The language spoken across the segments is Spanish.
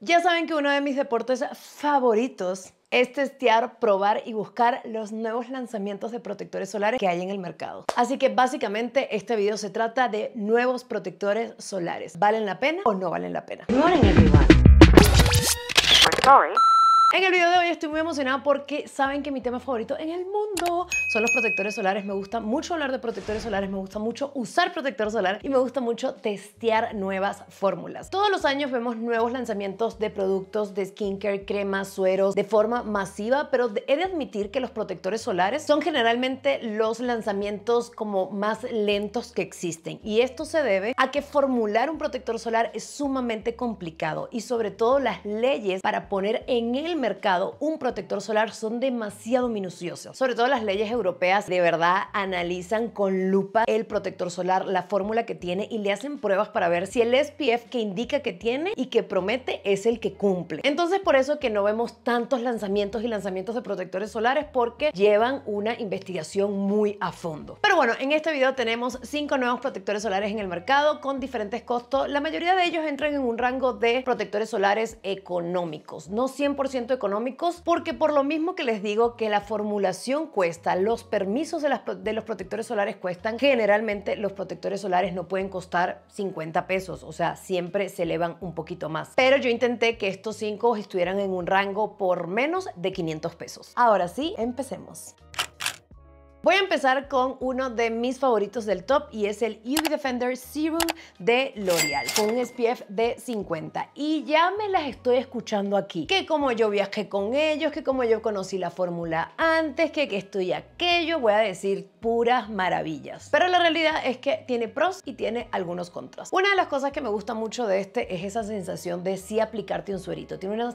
Ya saben que uno de mis deportes favoritos es testear, probar y buscar los nuevos lanzamientos de protectores solares que hay en el mercado. Así que básicamente este video se trata de nuevos protectores solares. ¿Valen la pena o no valen la pena? En el video de hoy estoy muy emocionada porque saben que mi tema favorito en el mundo son los protectores solares. Me gusta mucho hablar de protectores solares, me gusta mucho usar protector solar y me gusta mucho testear nuevas fórmulas. Todos los años vemos nuevos lanzamientos de productos de skincare, cremas, sueros de forma masiva, pero he de admitir que los protectores solares son generalmente los lanzamientos como más lentos que existen y esto se debe a que formular un protector solar es sumamente complicado y sobre todo las leyes para poner en el mercado mercado un protector solar son demasiado minuciosos. Sobre todo las leyes europeas de verdad analizan con lupa el protector solar, la fórmula que tiene y le hacen pruebas para ver si el SPF que indica que tiene y que promete es el que cumple. Entonces por eso que no vemos tantos lanzamientos y lanzamientos de protectores solares porque llevan una investigación muy a fondo. Pero bueno, en este video tenemos cinco nuevos protectores solares en el mercado con diferentes costos. La mayoría de ellos entran en un rango de protectores solares económicos, no 100% económicos porque por lo mismo que les digo que la formulación cuesta, los permisos de, de los protectores solares cuestan, generalmente los protectores solares no pueden costar 50 pesos, o sea, siempre se elevan un poquito más. Pero yo intenté que estos 5 estuvieran en un rango por menos de 500 pesos. Ahora sí, empecemos. Voy a empezar con uno de mis favoritos del top y es el UV Defender Serum de L'Oreal con un SPF de 50. Y ya me las estoy escuchando aquí, que como yo viajé con ellos, que como yo conocí la fórmula antes, que, que estoy aquello, voy a decir puras maravillas. Pero la realidad es que tiene pros y tiene algunos contras. Una de las cosas que me gusta mucho de este es esa sensación de si aplicarte un suerito. Tiene una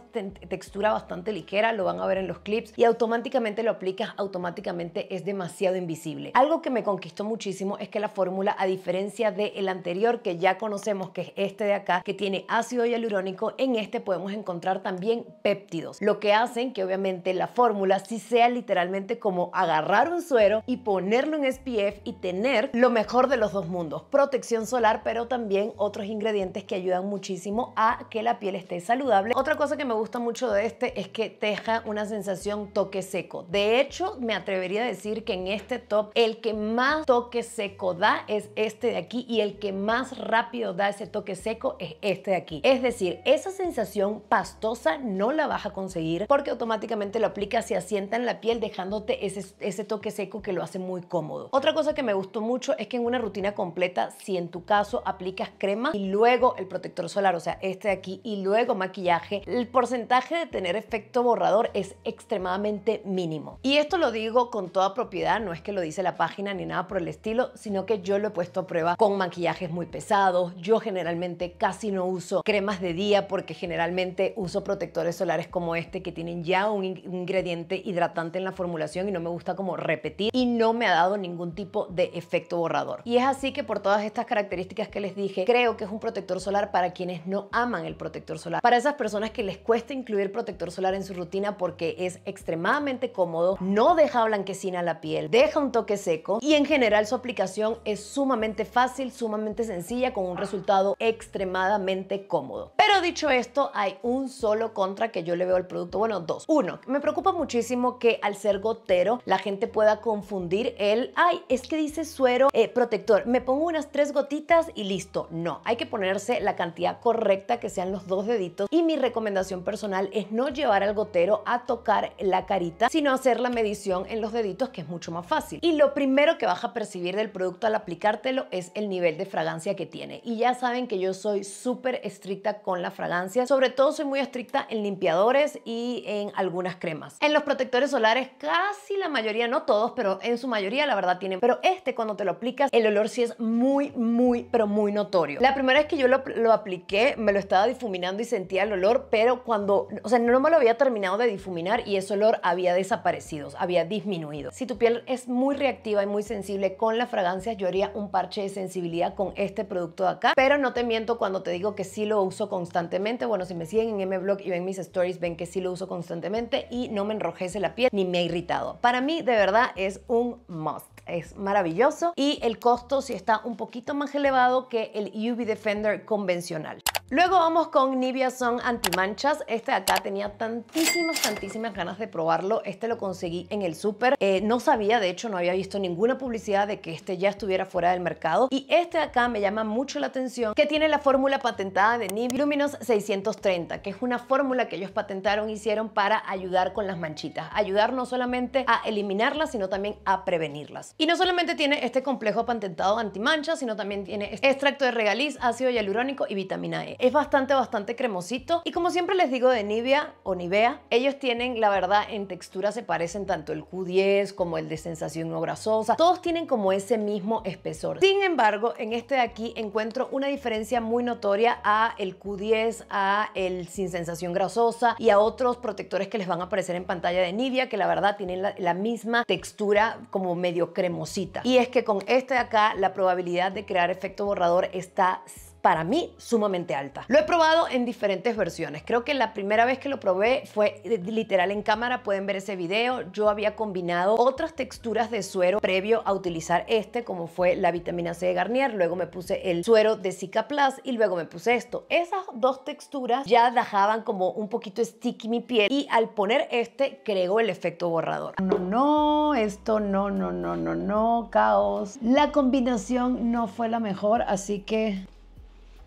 textura bastante ligera, lo van a ver en los clips, y automáticamente lo aplicas, automáticamente es demasiado invisible. Algo que me conquistó muchísimo es que la fórmula, a diferencia del el anterior que ya conocemos, que es este de acá, que tiene ácido hialurónico, en este podemos encontrar también péptidos, lo que hacen que obviamente la fórmula sí sea literalmente como agarrar un suero y ponerlo en SPF y tener lo mejor de los dos mundos, protección solar, pero también otros ingredientes que ayudan muchísimo a que la piel esté saludable. Otra cosa que me gusta mucho de este es que teja deja una sensación toque seco. De hecho, me atrevería a decir que en este top, el que más toque seco da es este de aquí y el que más rápido da ese toque seco es este de aquí. Es decir, esa sensación pastosa no la vas a conseguir porque automáticamente lo aplicas y asienta en la piel dejándote ese, toque seco que lo hace muy cómodo. Otra cosa que me gustó mucho es que en una rutina completa, si en tu caso aplicas crema y luego el protector solar, o sea, este de aquí y luego maquillaje, el porcentaje de tener efecto borrador es extremadamente mínimo. Y esto lo digo con toda propiedad, no es que lo dice la página ni nada por el estilo, sino que yo lo he puesto a prueba con maquillajes muy pesados. Yo generalmente casi no uso cremas de día porque generalmente uso protectores solares como este que tienen ya un ingrediente hidratante en la formulación y no me gusta como repetir y no me ha dado ningún tipo de efecto borrador. Y es así que por todas estas características que les dije, creo que es un protector solar para quienes no aman el protector solar. Para esas personas que les cuesta incluir protector solar en su rutina porque es extremadamente cómodo, no deja blanquecina la piel, deja un toque seco y en general su aplicación es sumamente fácil, sumamente sencilla con un resultado extremadamente cómodo. Pero dicho esto, hay un solo contra que yo le veo al producto, bueno, dos. Uno, me preocupa muchísimo que al ser gotero la gente pueda confundir el, ay, es que dice suero eh, protector, me pongo unas tres gotitas y listo. No, hay que ponerse la cantidad correcta que sean los dos deditos y mi recomendación personal es no llevar al gotero a tocar la carita, sino hacer la medición en los deditos que es mucho más fácil. Y lo primero que vas a percibir del producto al aplicártelo es el nivel de fragancia que tiene. Y ya saben que yo soy súper estricta con la fragancia, sobre todo soy muy estricta en limpiadores y en algunas cremas. En los protectores solares casi la mayoría, no todos, pero en su mayoría la verdad tienen. Pero este cuando te lo aplicas, el olor sí es muy, muy, pero muy notorio. La primera vez que yo lo, lo apliqué, me lo estaba difuminando y sentía el olor, pero cuando, o sea, no me lo había terminado de difuminar y ese olor había desaparecido, había disminuido. Si tu piel es muy reactiva y muy sensible con las fragancias, yo haría un parche de sensibilidad con este producto de acá, pero no te miento cuando te digo que sí lo uso constantemente. Bueno, si me siguen en blog y ven mis stories, ven que sí lo uso constantemente y no me enrojece la piel ni me ha irritado. Para mí, de verdad, es un must. Es maravilloso y el costo sí está un poquito más elevado que el UV Defender convencional. Luego vamos con Nivea Sun Antimanchas. Este de acá tenía tantísimas, tantísimas ganas de probarlo. Este lo conseguí en el súper. Eh, no sabía, de hecho, no había visto ninguna publicidad de que este ya estuviera fuera del mercado. Y este de acá me llama mucho la atención que tiene la fórmula patentada de Nivea Luminos 630, que es una fórmula que ellos patentaron, e hicieron para ayudar con las manchitas. Ayudar no solamente a eliminarlas, sino también a prevenirlas. Y no solamente tiene este complejo patentado antimanchas, sino también tiene este extracto de regaliz, ácido hialurónico y vitamina E. Es bastante, bastante cremosito. Y como siempre les digo de Nivea o Nivea, ellos tienen, la verdad, en textura se parecen tanto el Q10 como el de sensación no grasosa. Todos tienen como ese mismo espesor. Sin embargo, en este de aquí encuentro una diferencia muy notoria a el Q10, a el sin sensación grasosa y a otros protectores que les van a aparecer en pantalla de Nivea, que la verdad tienen la, la misma textura como medio cremosita. Y es que con este de acá, la probabilidad de crear efecto borrador está para mí sumamente alta. Lo he probado en diferentes versiones. Creo que la primera vez que lo probé fue eh, literal en cámara, pueden ver ese video. Yo había combinado otras texturas de suero previo a utilizar este, como fue la vitamina C de Garnier, luego me puse el suero de Zika Plus y luego me puse esto. Esas dos texturas ya dejaban como un poquito sticky mi piel y al poner este creó el efecto borrador. No, no, esto no, no, no, no, no, caos. La combinación no fue la mejor, así que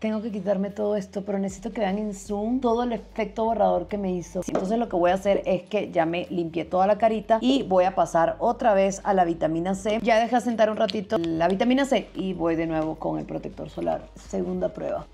tengo que quitarme todo esto, pero necesito que vean en zoom todo el efecto borrador que me hizo. Entonces lo que voy a hacer es que ya me limpié toda la carita y voy a pasar otra vez a la vitamina C. Ya dejé sentar un ratito la vitamina C y voy de nuevo con el protector solar. Segunda prueba.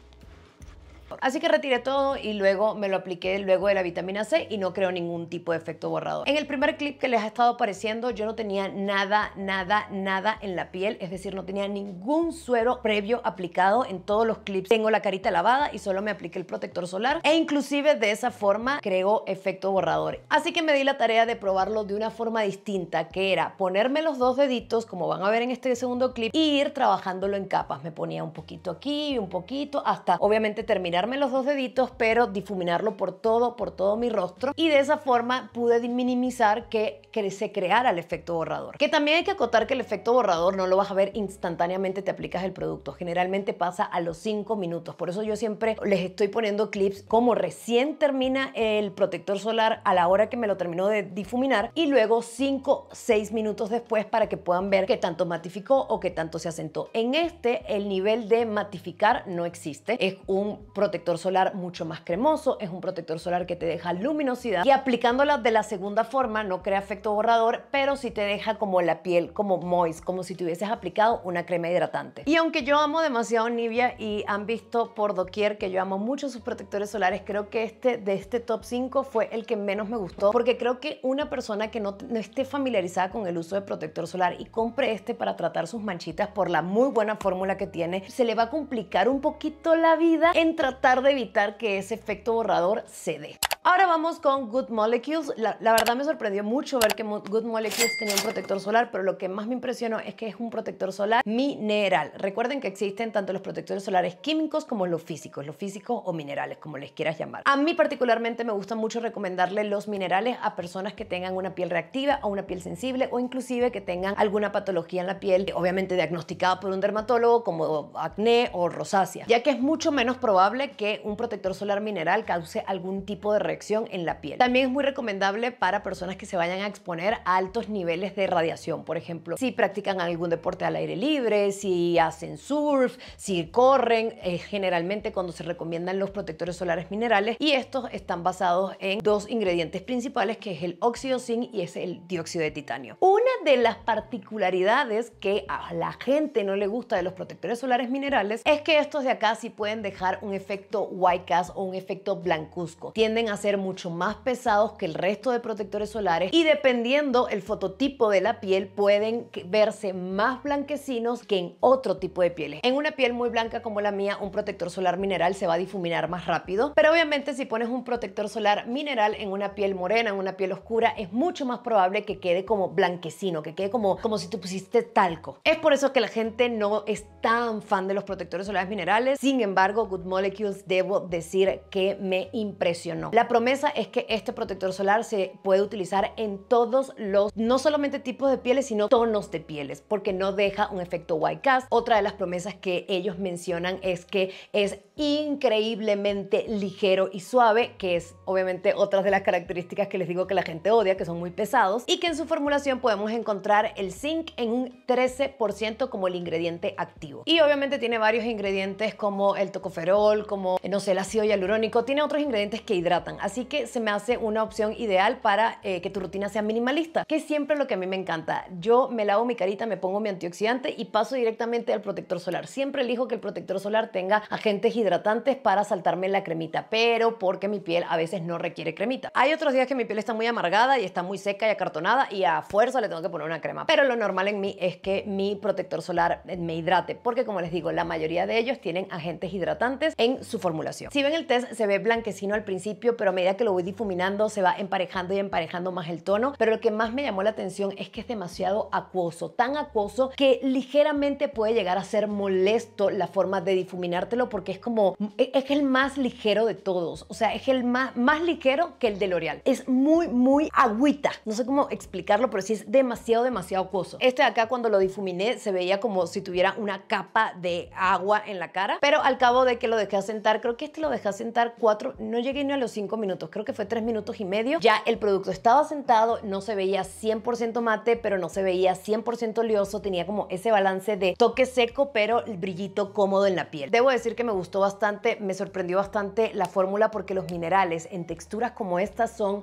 Así que retiré todo y luego me lo apliqué luego de la vitamina C y no creo ningún tipo de efecto borrador. En el primer clip que les ha estado apareciendo yo no tenía nada, nada, nada en la piel, es decir, no tenía ningún suero previo aplicado en todos los clips. Tengo la carita lavada y solo me apliqué el protector solar e inclusive de esa forma creo efecto borrador. Así que me di la tarea de probarlo de una forma distinta que era ponerme los dos deditos como van a ver en este segundo clip y ir trabajándolo en capas. Me ponía un poquito aquí, un poquito hasta obviamente terminar los dos deditos, pero difuminarlo por todo, por todo mi rostro. Y de esa forma pude minimizar que, se creara el efecto borrador. Que también hay que acotar que el efecto borrador no lo vas a ver instantáneamente, te aplicas el producto. Generalmente pasa a los 5 minutos. Por eso yo siempre les estoy poniendo clips como recién termina el protector solar a la hora que me lo terminó de difuminar y luego 5, 6 minutos después para que puedan ver qué tanto matificó o qué tanto se asentó. En este el nivel de matificar no existe. Es un protector protector solar mucho más cremoso, es un protector solar que te deja luminosidad y aplicándola de la segunda forma no crea efecto borrador, pero sí te deja como la piel como moist, como si te hubieses aplicado una crema hidratante. Y aunque yo amo demasiado Nivea y han visto por doquier que yo amo mucho sus protectores solares, creo que este de este top 5 fue el que menos me gustó porque creo que una persona que no esté familiarizada con el uso de protector solar y compre este para tratar sus manchitas por la muy buena fórmula que tiene, se le va a complicar un poquito la vida en tratar tratar de evitar que ese efecto borrador se dé. Ahora vamos con Good Molecules. La, verdad me sorprendió mucho ver que Good Molecules tenía un protector solar, pero lo que más me impresionó es que es un protector solar mineral. Recuerden que existen tanto los protectores solares químicos como los físicos, los físicos o minerales, como les quieras llamar. A mí particularmente me gusta mucho recomendarle los minerales a personas que tengan una piel reactiva o una piel sensible o inclusive que tengan alguna patología en la piel, obviamente diagnosticada por un dermatólogo como acné o rosácea, ya que es mucho menos probable que un protector solar mineral cause algún tipo de en la piel. También es muy recomendable para personas que se vayan a exponer a altos niveles de radiación, por ejemplo, si practican algún deporte al aire libre, si hacen surf, si corren, generalmente cuando se recomiendan los protectores solares minerales y estos están basados en dos ingredientes principales que es el óxido zinc y es el dióxido de titanio. Una de las particularidades que a la gente no le gusta de los protectores solares minerales es que estos de acá sí pueden dejar un efecto white cast o un efecto blancuzco. Tienden a ser mucho más pesados que el resto de protectores solares y dependiendo el fototipo de la piel pueden verse más blanquecinos que en otro tipo de pieles. En una piel muy blanca como la mía, un protector solar mineral se va a difuminar más rápido, pero obviamente si pones un protector solar mineral en una piel morena, en una piel oscura, es mucho más probable que quede como blanquecino, que quede como, como si te pusiste talco. Es por eso que la gente no es tan fan de los protectores solares minerales, sin embargo, Good Molecules debo decir que me impresionó. La promesa es que este protector solar se puede utilizar en todos los, no solamente tipos de pieles, sino tonos de pieles, porque no deja un efecto white cast. Otra de las promesas que ellos mencionan es que es increíblemente ligero y suave, que es obviamente otra de las características que les digo que la gente odia, que son muy pesados, y que en su formulación podemos encontrar el zinc en un 13% como el ingrediente activo. Y obviamente tiene varios ingredientes como el tocoferol, como, eh, no sé, el ácido hialurónico, tiene otros ingredientes que hidratan, así que se me hace una opción ideal para eh, que tu rutina sea minimalista, que siempre lo que a mí me encanta. Yo me lavo mi carita, me pongo mi antioxidante y paso directamente al protector solar. Siempre elijo que el protector solar tenga agentes hidratantes hidratantes para saltarme la cremita, pero porque mi piel a veces no requiere cremita. Hay otros días que mi piel está muy amargada y está muy seca y acartonada y a fuerza le tengo que poner una crema. Pero lo normal en mí es que mi protector solar eh, me hidrate, porque como les digo, la mayoría de ellos tienen agentes hidratantes en su formulación. Si ven el test, se ve blanquecino al principio, pero a medida que lo voy difuminando, se va emparejando y emparejando más el tono. Pero lo que más me llamó la atención es que es demasiado acuoso, tan acuoso que ligeramente puede llegar a ser molesto la forma de difuminártelo porque es como e, es el más ligero de todos, o sea, es el más, más ligero que el de L'Oreal. Es muy, muy agüita, no sé cómo explicarlo, pero sí es demasiado, demasiado acuoso. Este de acá cuando lo difuminé se veía como si tuviera una capa de agua en la cara, pero al cabo de que lo dejé sentar, creo que este lo dejé sentar cuatro, no llegué ni a los cinco minutos, creo que fue tres minutos y medio, ya el producto estaba sentado, no se veía 100% mate, pero no se veía 100% lioso, tenía como ese balance de toque seco, pero el brillito cómodo en la piel. Debo decir que me gustó bastante, me sorprendió bastante la fórmula porque los minerales en texturas como estas son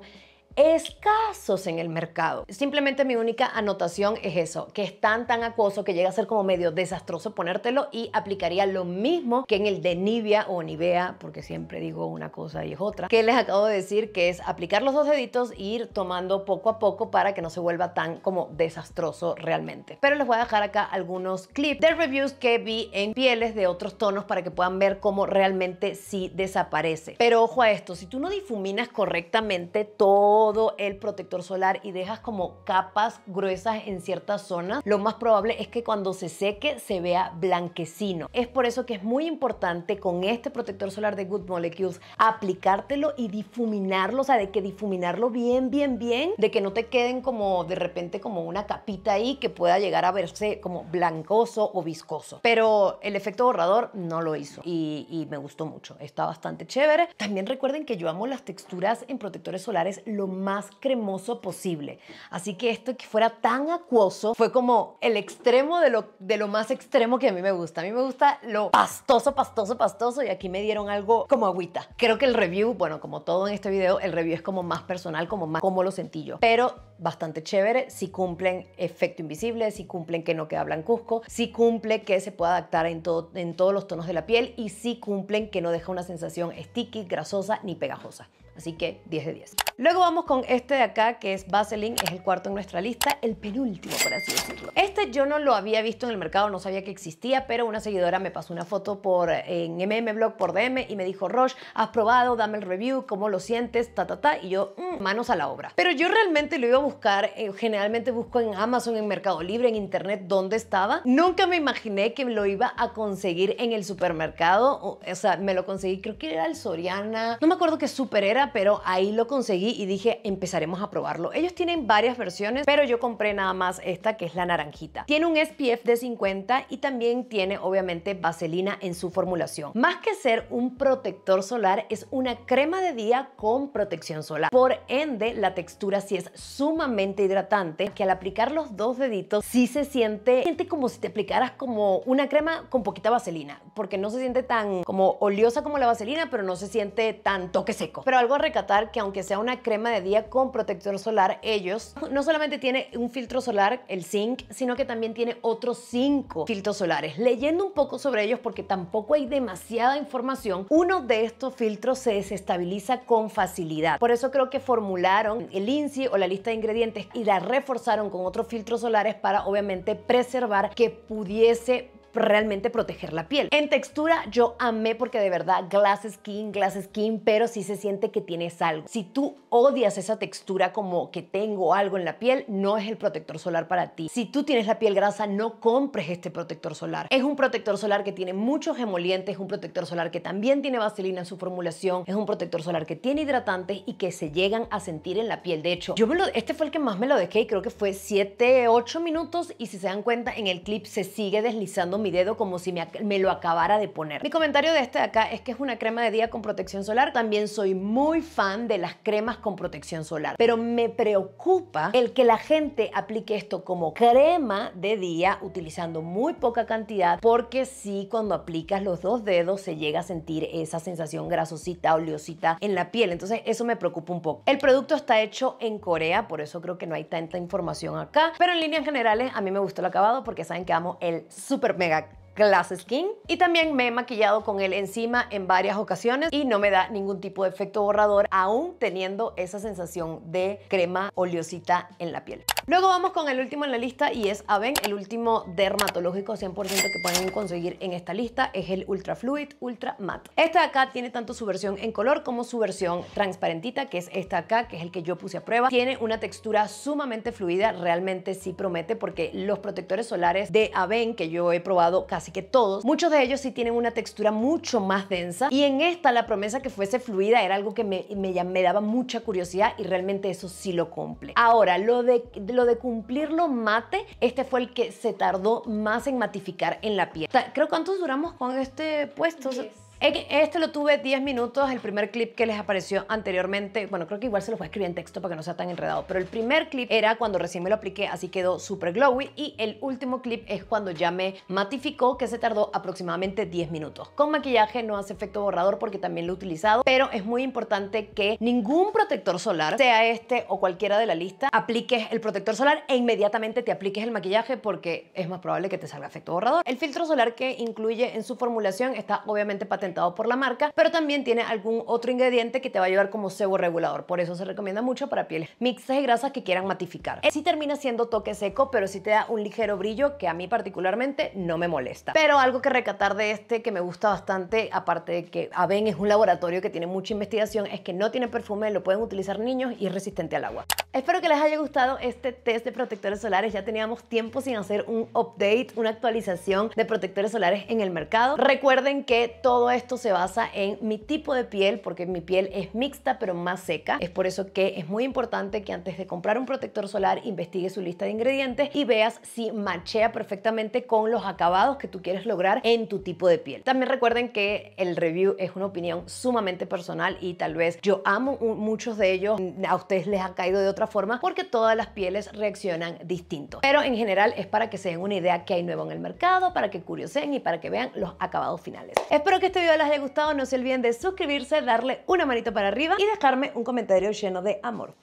escasos en el mercado. Simplemente mi única anotación es eso, que es tan tan acuoso que llega a ser como medio desastroso ponértelo y aplicaría lo mismo que en el de Nivea o Nivea, porque siempre digo una cosa y es otra, que les acabo de decir que es aplicar los dos deditos e ir tomando poco a poco para que no se vuelva tan como desastroso realmente. Pero les voy a dejar acá algunos clips de reviews que vi en pieles de otros tonos para que puedan ver cómo realmente sí desaparece. Pero ojo a esto, si tú no difuminas correctamente todo el protector solar y dejas como capas gruesas en ciertas zonas, lo más probable es que cuando se seque se vea blanquecino. Es por eso que es muy importante con este protector solar de Good Molecules aplicártelo y difuminarlo, o sea, de que difuminarlo bien, bien, bien, de que no te queden como de repente como una capita ahí que pueda llegar a verse como blancoso o viscoso. Pero el efecto borrador no lo hizo y, me gustó mucho. Está bastante chévere. También recuerden que yo amo las texturas en protectores solares lo más cremoso posible. Así que esto que fuera tan acuoso fue como el extremo de lo, de lo más extremo que a mí me gusta. A mí me gusta lo pastoso, pastoso, pastoso y aquí me dieron algo como agüita. Creo que el review, bueno, como todo en este video, el review es como más personal, como más como lo sentí yo. Pero bastante chévere si cumplen efecto invisible, si cumplen que no queda blancuzco, si cumple que se pueda adaptar en, todo, en todos los tonos de la piel y si cumplen que no deja una sensación sticky, grasosa ni pegajosa. Así que 10 de 10. Luego vamos con este de acá, que es Vaseline, es el cuarto en nuestra lista, el penúltimo, por así decirlo. Este yo no lo había visto en el mercado, no sabía que existía, pero una seguidora me pasó una foto por, en MM Blog por DM y me dijo, Roche, has probado, dame el review, cómo lo sientes, ta, ta, ta, y yo, mm, manos a la obra. Pero yo realmente lo iba a buscar, eh, generalmente busco en Amazon, en Mercado Libre, en Internet, ¿Dónde estaba. Nunca me imaginé que lo iba a conseguir en el supermercado, o, o sea, me lo conseguí, creo que era el Soriana, no me acuerdo qué super era, pero ahí lo conseguí y dije, empezaremos a probarlo. Ellos tienen varias versiones, pero yo compré nada más esta que es la naranjita. Tiene un SPF de 50 y también tiene obviamente vaselina en su formulación. Más que ser un protector solar, es una crema de día con protección solar. Por ende, la textura sí es sumamente hidratante, que al aplicar los dos deditos sí se siente, siente como si te aplicaras como una crema con poquita vaselina, porque no se siente tan como oleosa como la vaselina, pero no se siente tan toque seco. Pero algo recatar que aunque sea una crema de día con protector solar, ellos no solamente tiene un filtro solar, el zinc, sino que también tiene otros cinco filtros solares. Leyendo un poco sobre ellos porque tampoco hay demasiada información, uno de estos filtros se desestabiliza con facilidad. Por eso creo que formularon el INSI o la lista de ingredientes y la reforzaron con otros filtros solares para obviamente preservar que pudiese realmente proteger la piel. En textura yo amé porque de verdad glass skin, glass skin, pero sí se siente que tienes algo. Si tú odias esa textura como que tengo algo en la piel, no es el protector solar para ti. Si tú tienes la piel grasa, no compres este protector solar. Es un protector solar que tiene muchos emolientes, es un protector solar que también tiene vaselina en su formulación, es un protector solar que tiene hidratantes y que se llegan a sentir en la piel. De hecho, yo este fue el que más me lo dejé y creo que fue 7, 8 minutos y si se dan cuenta en el clip se sigue deslizando mi dedo como si me, lo acabara de poner. Mi comentario de este de acá es que es una crema de día con protección solar. También soy muy fan de las cremas con protección solar, pero me preocupa el que la gente aplique esto como crema de día utilizando muy poca cantidad porque si cuando aplicas los dos dedos se llega a sentir esa sensación grasosita, oleosita en la piel. Entonces eso me preocupa un poco. El producto está hecho en Corea, por eso creo que no hay tanta información acá, pero en líneas generales a mí me gustó el acabado porque saben que amo el super mega llega Glass Skin. Y también me he maquillado con él encima en varias ocasiones y no me da ningún tipo de efecto borrador, aún teniendo esa sensación de crema oleosita en la piel. Luego vamos con el último en la lista y es Aven, el último dermatológico 100% que pueden conseguir en esta lista es el Ultra Fluid Ultra Matte. Este de acá tiene tanto su versión en color como su versión transparentita, que es esta acá, que es el que yo puse a prueba. Tiene una textura sumamente fluida, realmente sí promete porque los protectores solares de Aven que yo he probado casi que todos, muchos de ellos sí tienen una textura mucho más densa y en esta la promesa que fuese fluida era algo que me, me, me daba mucha curiosidad y realmente eso sí lo cumple. Ahora, lo de, lo de cumplirlo mate, este fue el que se tardó más en matificar en la piel. Creo cuántos duramos con este puesto. Este lo tuve 10 minutos, el primer clip que les apareció anteriormente, bueno, creo que igual se los voy a escribir en texto para que no sea tan enredado, pero el primer clip era cuando recién me lo apliqué, así quedó súper glowy, y el último clip es cuando ya me matificó, que se tardó aproximadamente 10 minutos. Con maquillaje no hace efecto borrador porque también lo he utilizado, pero es muy importante que ningún protector solar, sea este o cualquiera de la lista, apliques el protector solar e inmediatamente te apliques el maquillaje porque es más probable que te salga efecto borrador. El filtro solar que incluye en su formulación está obviamente patentado por la marca, pero también tiene algún otro ingrediente que te va a ayudar como sebo regulador. Por eso se recomienda mucho para pieles mixtas y grasas que quieran matificar. Eh, si termina siendo toque seco, pero si te da un ligero brillo que a mí particularmente no me molesta. Pero algo que recatar de este que me gusta bastante, aparte de que Aven es un laboratorio que tiene mucha investigación, es que no tiene perfume, lo pueden utilizar niños y es resistente al agua. Espero que les haya gustado este test de protectores solares. Ya teníamos tiempo sin hacer un update, una actualización de protectores solares en el mercado. Recuerden que todo esto esto se basa en mi tipo de piel, porque mi piel es mixta pero más seca. Es por eso que es muy importante que antes de comprar un protector solar investigue su lista de ingredientes y veas si machea perfectamente con los acabados que tú quieres lograr en tu tipo de piel. También recuerden que el review es una opinión sumamente personal y tal vez yo amo muchos de ellos, a ustedes les ha caído de otra forma porque todas las pieles reaccionan distinto. Pero en general es para que se den una idea que hay nuevo en el mercado, para que curiosen y para que vean los acabados finales. Espero que este video video les haya gustado, no se olviden de suscribirse, darle una manito para arriba y dejarme un comentario lleno de amor.